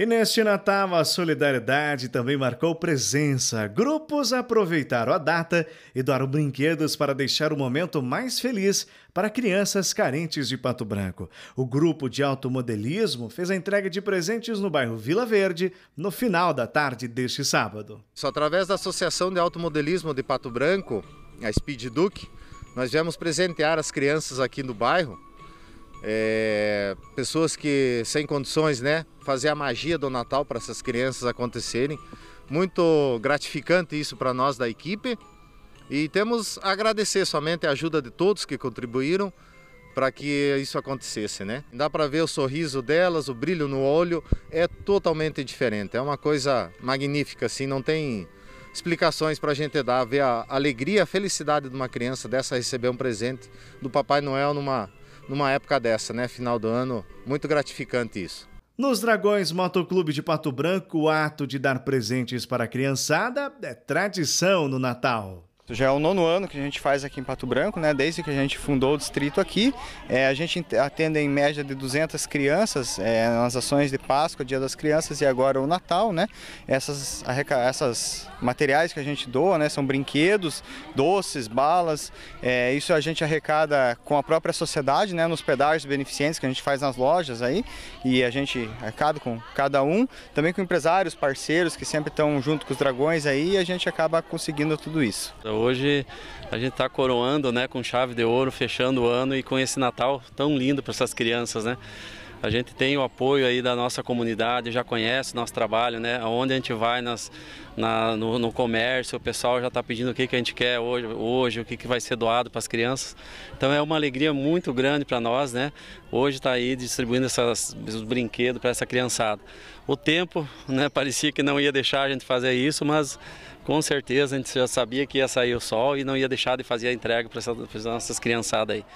E neste Natal, a solidariedade também marcou presença. Grupos aproveitaram a data e doaram brinquedos para deixar o momento mais feliz para crianças carentes de Pato Branco. O grupo de automodelismo fez a entrega de presentes no bairro Vila Verde no final da tarde deste sábado. Só através da Associação de Automodelismo de Pato Branco, a Speed Duke, nós viemos presentear as crianças aqui no bairro é, pessoas que sem condições, né, fazer a magia do Natal para essas crianças acontecerem. Muito gratificante isso para nós da equipe. E temos a agradecer somente a ajuda de todos que contribuíram para que isso acontecesse, né? Dá para ver o sorriso delas, o brilho no olho, é totalmente diferente. É uma coisa magnífica, assim, não tem explicações para a gente dar, ver a alegria, a felicidade de uma criança dessa receber um presente do Papai Noel numa numa época dessa, né? Final do ano, muito gratificante isso. Nos Dragões Motoclube de Pato Branco, o ato de dar presentes para a criançada é tradição no Natal já é o nono ano que a gente faz aqui em Pato Branco, né? Desde que a gente fundou o distrito aqui, é, a gente atende em média de 200 crianças é, nas ações de Páscoa, Dia das Crianças e agora o Natal, né? Essas, essas materiais que a gente doa, né? São brinquedos, doces, balas. É, isso a gente arrecada com a própria sociedade, né? Nos pedágios beneficentes que a gente faz nas lojas aí e a gente arrecada com cada um, também com empresários, parceiros que sempre estão junto com os dragões aí e a gente acaba conseguindo tudo isso. Então, Hoje a gente está coroando né, com chave de ouro, fechando o ano e com esse Natal tão lindo para essas crianças. Né? A gente tem o apoio aí da nossa comunidade, já conhece nosso trabalho, né? Onde a gente vai nas, na, no, no, comércio, o pessoal já está pedindo o que, que a gente quer hoje, hoje o que, que vai ser doado para as crianças. Então é uma alegria muito grande para nós, né? Hoje está aí distribuindo essas, esses brinquedos para essa criançada. O tempo, né? Parecia que não ia deixar a gente fazer isso, mas com certeza a gente já sabia que ia sair o sol e não ia deixar de fazer a entrega para essas nossas criançadas aí.